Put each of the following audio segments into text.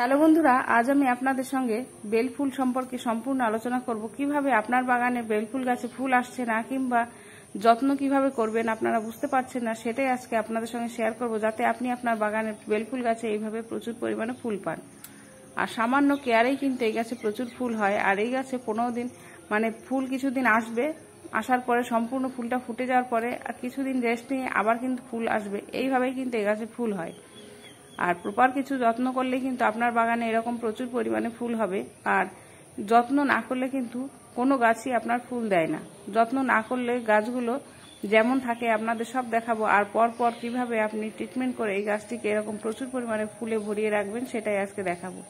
hello বন্ধুরা আজ আমি আপনাদের সঙ্গে বেলফুল সম্পর্কে সম্পূর্ণ আলোচনা করব কিভাবে আপনার বাগানে বেলফুল গাছে ফুল আসছে না কিংবা যত্ন কিভাবে করবেন আপনারা বুঝতে পারছেন না সেটাই আজকে আপনাদের সঙ্গে শেয়ার করব যাতে আপনি আপনার বাগানে বেলফুল গাছে এইভাবে প্রচুর পরিমাণে ফুল পান আর সামান্য কেয়ারেই কিন্তু এই গাছে প্রচুর ফুল হয় আর এই গাছে পনেরো দিন মানে ফুল কিছুদিন আসবে আসার পরে সম্পূর্ণ ফুলটা ফুটে যাওয়ার পরে কিছুদিন রেস্ট নিয়ে আবার কিন্তু ফুল আসবে এইভাবেই কিন্তু এই গাছে ফুল হয় আর প্রপার কিছু যত্ন করলে কিন্তু আপনার বাগানে এরকম প্রচুর পরিমাণে ফুল হবে আর যত্ন না করলে কিন্তু কোনো গাছই আপনার ফুল দেয় না যত্ন না করলে গাছগুলো যেমন থাকে আপনাদের সব দেখাবো আর পরপর কিভাবে আপনি ট্রিটমেন্ট করে এই গাছটিকে এরকম প্রচুর পরিমাণে ফুলে ভরিয়ে রাখবেন সেটাই আজকে দেখাবো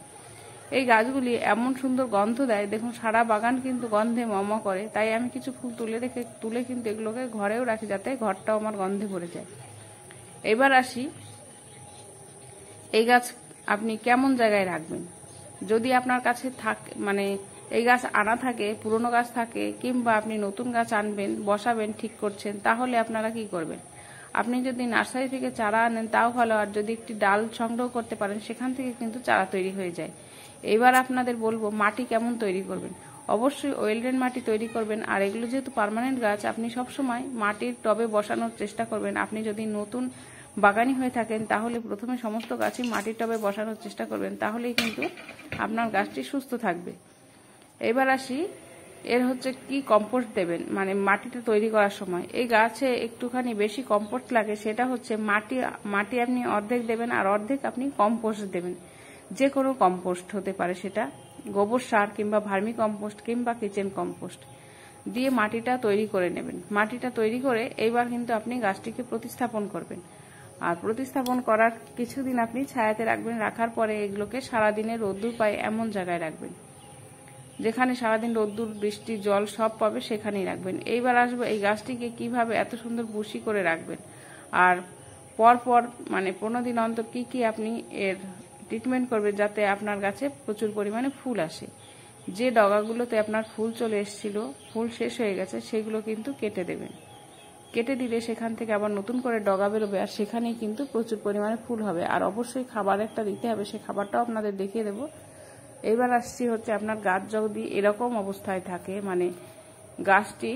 এই গাছগুলি এমন সুন্দর গন্ধ দেয় দেখুন সারা বাগান কিন্তু গন্ধে মম করে তাই আমি কিছু ফুল তুলে রেখে তুলে কিন্তু এগুলোকে ঘরেও রাখি যাতে ঘরটাও আমার গন্ধে ভরে যায় এবার আসি এই গাছ আপনি কেমন জায়গায় রাখবেন যদি আপনার কাছে থাক মানে এই গাছ আনা থাকে পুরনো গাছ থাকে কিংবা আপনি নতুন গাছ আনবেন বসাবেন ঠিক করছেন তাহলে আপনারা কি করবেন আপনি যদি নার্সারি থেকে চারা আনেন তাও ভালো আর যদি একটি ডাল সংগ্রহ করতে পারেন সেখান থেকে কিন্তু চারা তৈরি হয়ে যায় এবার আপনাদের বলবো মাটি কেমন তৈরি করবেন অবশ্যই ওয়েলডেন মাটি তৈরি করবেন আর এগুলো যেহেতু পারমানেন্ট গাছ আপনি সবসময় মাটির টবে বসানোর চেষ্টা করবেন আপনি যদি নতুন বাগানি হয়ে থাকেন তাহলে প্রথমে সমস্ত গাছই মাটির টবে বসানোর চেষ্টা করবেন তাহলেই কিন্তু আপনার গাছটি সুস্থ থাকবে এবার আসি এর হচ্ছে কি কম্পোস্ট দেবেন মানে মাটিটা তৈরি করার সময় এই গাছে একটুখানি বেশি কম্পোস্ট লাগে সেটা হচ্ছে মাটি মাটি আপনি অর্ধেক দেবেন আর অর্ধেক আপনি কম্পোস্ট দেবেন যে কোনো কম্পোস্ট হতে পারে সেটা গোবর সার কিংবা ভার্মি কম্পোস্ট কিংবা কিচেন কম্পোস্ট দিয়ে মাটিটা তৈরি করে নেবেন মাটিটা তৈরি করে এইবার কিন্তু আপনি গাছটিকে প্রতিস্থাপন করবেন আর প্রতিস্থাপন করার কিছুদিন আপনি ছায়াতে রাখবেন রাখার পরে এগুলোকে সারাদিনে রোদ্দুর পায় এমন জায়গায় রাখবেন যেখানে সারাদিন রোদ্দুর বৃষ্টি জল সব পাবে সেখানেই রাখবেন এইবার আসবো এই গাছটিকে কিভাবে এত সুন্দর বুশি করে রাখবেন আর পরপর মানে পনেরো দিন অন্তর কি কি আপনি এর ট্রিটমেন্ট করবেন যাতে আপনার গাছে প্রচুর পরিমাণে ফুল আসে যে ডগাগুলোতে আপনার ফুল চলে এসেছিল ফুল শেষ হয়ে গেছে সেগুলো কিন্তু কেটে দেবেন কেটে দিলে সেখান থেকে আবার নতুন করে ডগা বেরোবে আর সেখানেই কিন্তু প্রচুর পরিমাণে ফুল হবে আর অবশ্যই খাবার একটা দিতে হবে সেই খাবারটাও আপনাদের দেখিয়ে দেবো এবার আসছি হচ্ছে আপনার গাছ যদি এরকম অবস্থায় থাকে মানে গাছটি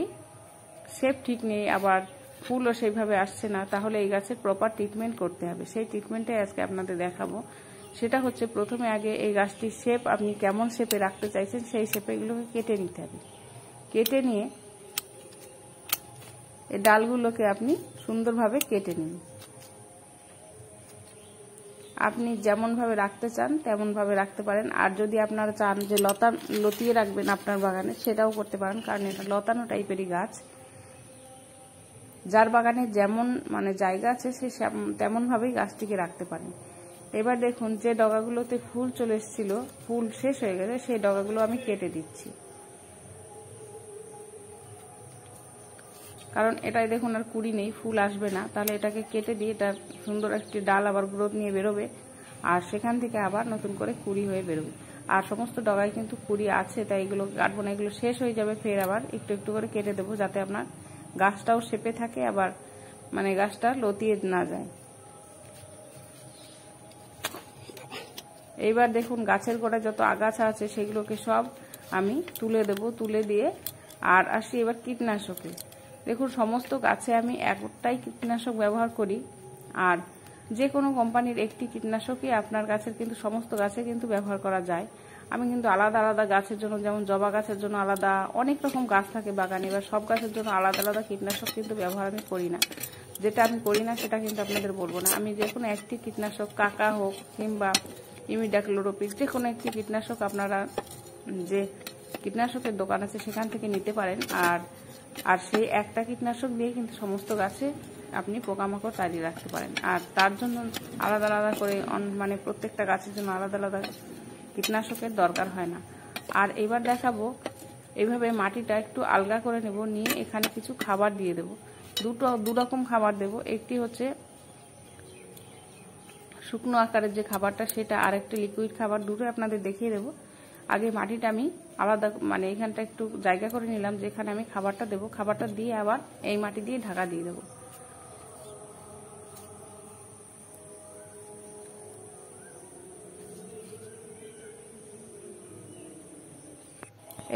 শেপ ঠিক নেই আবার ফুলও সেইভাবে আসছে না তাহলে এই গাছের প্রপার ট্রিটমেন্ট করতে হবে সেই ট্রিটমেন্টটাই আজকে আপনাদের দেখাবো সেটা হচ্ছে প্রথমে আগে এই গাছটি শেপ আপনি কেমন শেপে রাখতে চাইছেন সেই শেপেগুলোকে কেটে নিতে হবে কেটে নিয়ে এই ডালগুলোকে আপনি সুন্দরভাবে কেটে নিন আপনি যেমনভাবে রাখতে চান তেমনভাবে রাখতে পারেন আর যদি আপনারা চান যে লতা লতিয়ে রাখবেন আপনার বাগানে সেটাও করতে পারেন কারণ এটা লতানো টাইপেরই গাছ যার বাগানে যেমন মানে জায়গা আছে সে তেমনভাবেই গাছটিকে রাখতে পারেন এবার দেখুন যে ডগাগুলোতে ফুল চলে এসেছিল ফুল শেষ হয়ে গেলে সেই ডগাগুলো আমি কেটে দিচ্ছি কারণ এটাই দেখুন আর কুড়ি নেই ফুল আসবে না তাহলে এটাকে কেটে দিয়ে এটা সুন্দর একটি ডাল আবার গ্রোথ নিয়ে বেরোবে আর সেখান থেকে আবার নতুন করে কুড়ি হয়ে বেরোবে আর সমস্ত ডগায় কিন্তু কুড়ি আছে তাই এগুলো কাটবো না এগুলো শেষ হয়ে যাবে ফের আবার একটু একটু করে কেটে দেবো যাতে আপনার গাছটাও শেপে থাকে আবার মানে গাছটা লতিয়ে না যায় এইবার দেখুন গাছের গোড়ায় যত আগাছা আছে সেগুলোকে সব আমি তুলে দেব তুলে দিয়ে আর আসি এবার কীটনাশকে দেখুন সমস্ত গাছে আমি একটাই কীটনাশক ব্যবহার করি আর যে কোনো কোম্পানির একটি কীটনাশকই আপনার গাছের কিন্তু সমস্ত গাছে কিন্তু ব্যবহার করা যায় আমি কিন্তু আলাদা আলাদা গাছের জন্য যেমন জবা গাছের জন্য আলাদা অনেক রকম গাছ থাকে বাগানে বা সব গাছের জন্য আলাদা আলাদা কীটনাশক কিন্তু ব্যবহার আমি করি না যেটা আমি করি না সেটা কিন্তু আপনাদের বলবো না আমি যে কোনো একটি কীটনাশক কাকা হোক কিংবা ইমিডাক্লোরোপিক যে কোনো একটি কীটনাশক আপনারা যে কীটনাশকের দোকান আছে সেখান থেকে নিতে পারেন আর আর সেই একটা কীটনাশক দিয়ে কিন্তু সমস্ত গাছে আপনি পোকামাকড় তাড়িয়ে রাখতে পারেন আর তার জন্য আলাদা আলাদা করে মানে প্রত্যেকটা গাছের জন্য আলাদা আলাদা কীটনাশকের দরকার হয় না আর এবার দেখাবো এভাবে মাটিটা একটু আলগা করে নেব নিয়ে এখানে কিছু খাবার দিয়ে দেব দুটো দুরকম খাবার দেব একটি হচ্ছে শুকনো আকারের যে খাবারটা সেটা আর একটি লিকুইড খাবার দুটোই আপনাদের দেখিয়ে দেবো আগে মাটিটা আমি আলাদা মানে এখানটা একটু জায়গা করে নিলাম যেখানে আমি খাবারটা দেব খাবারটা দিয়ে আবার এই মাটি দিয়ে ঢাকা দিয়ে দেবো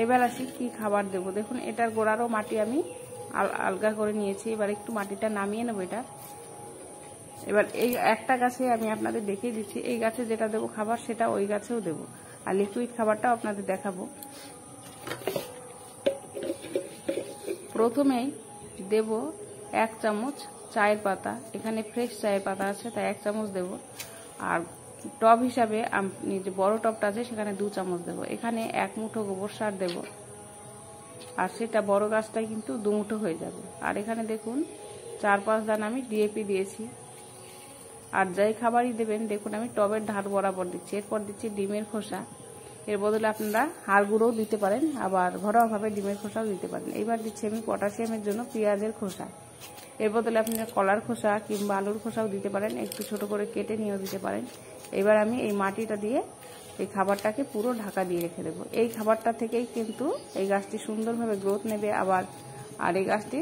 এবার আসি কি খাবার দেব দেখুন এটার গোড়ারও মাটি আমি আলগা করে নিয়েছি এবার একটু মাটিটা নামিয়ে নেবো এটা এবার এই একটা গাছে আমি আপনাদের দেখিয়ে দিচ্ছি এই গাছে যেটা দেবো খাবার সেটা ওই গাছেও দেবো আর লিকুইড খাবারটাও আপনাদের দেখাবো প্রথমেই দেব এক চামচ চায়ের পাতা এখানে ফ্রেশ চায়ের পাতা আছে তাই এক চামচ দেব আর টব হিসাবে আপনি যে বড় টবটা আছে সেখানে দু চামচ দেব এখানে এক মুঠো গোবর সার দেব আর সেটা বড় গাছটাই কিন্তু দু মুঠো হয়ে যাবে আর এখানে দেখুন চার পাঁচ দান আমি ডিএপি দিয়েছি আর যাই খাবারই দেবেন দেখুন আমি টবের ধার বরাবর দিচ্ছি এরপর দিচ্ছি ডিমের খোসা এর বদলে আপনারা হাড় গুঁড়োও দিতে পারেন আবার ঘরোয়াভাবে ডিমের খোসাও দিতে পারেন এইবার দিচ্ছি আমি পটাশিয়ামের জন্য পেঁয়াজের খোসা এর বদলে আপনারা কলার খোসা কিংবা আলুর খোসাও দিতে পারেন একটু ছোট করে কেটে নিয়েও দিতে পারেন এবার আমি এই মাটিটা দিয়ে এই খাবারটাকে পুরো ঢাকা দিয়ে রেখে দেবো এই খাবারটা থেকেই কিন্তু এই গাছটি সুন্দরভাবে গ্রোথ নেবে আবার আর এই গাছটি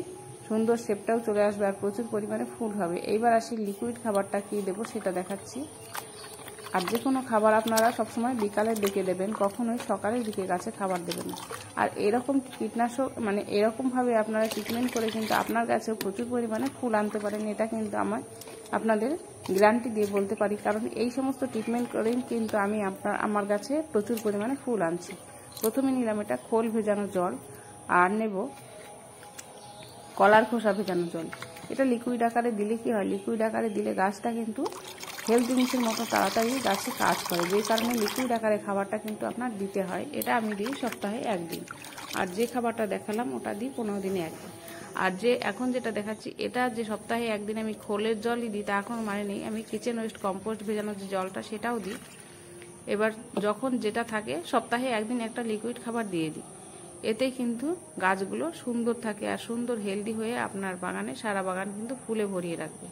সুন্দর শেপটাও চলে আসবে আর প্রচুর পরিমাণে ফুল হবে এইবার আসি লিকুইড খাবারটা কী দেবো সেটা দেখাচ্ছি আর যে কোনো খাবার আপনারা সবসময় বিকালের দিকে দেবেন কখনোই সকালের দিকে গাছে খাবার দেবেন না আর এরকম কীটনাশক মানে এরকমভাবে আপনারা ট্রিটমেন্ট করে কিন্তু আপনার গাছেও প্রচুর পরিমাণে ফুল আনতে পারেন এটা কিন্তু আমার আপনাদের গ্যারান্টি দিয়ে বলতে পারি কারণ এই সমস্ত ট্রিটমেন্ট করেই কিন্তু আমি আপনার আমার গাছে প্রচুর পরিমাণে ফুল আনছি প্রথমে নিলাম এটা খোল ভেজানো জল আর নেব কলার খোসা ভেজানো জল এটা লিকুইড আকারে দিলে কি হয় লিকুইড আকারে দিলে গাছটা কিন্তু হেলথ জিনিসের মতো তাড়াতাড়ি গাছে কাজ করে যে কারণে লিকুইড আকারে খাবারটা কিন্তু আপনার দিতে হয় এটা আমি দিই সপ্তাহে একদিন আর যে খাবারটা দেখালাম ওটা দিই পনেরো দিনে একদিন আর যে এখন যেটা দেখাচ্ছি এটা যে সপ্তাহে একদিন আমি খোলের জলই দিই তা এখন মানে নেই আমি কিচেন ওয়েস্ট কম্পোস্ট ভেজানোর যে জলটা সেটাও দিই এবার যখন যেটা থাকে সপ্তাহে একদিন একটা লিকুইড খাবার দিয়ে দিই এতে কিন্তু গাছগুলো সুন্দর থাকে আর সুন্দর হেলদি হয়ে আপনার বাগানে সারা বাগান কিন্তু ফুলে ভরিয়ে রাখবে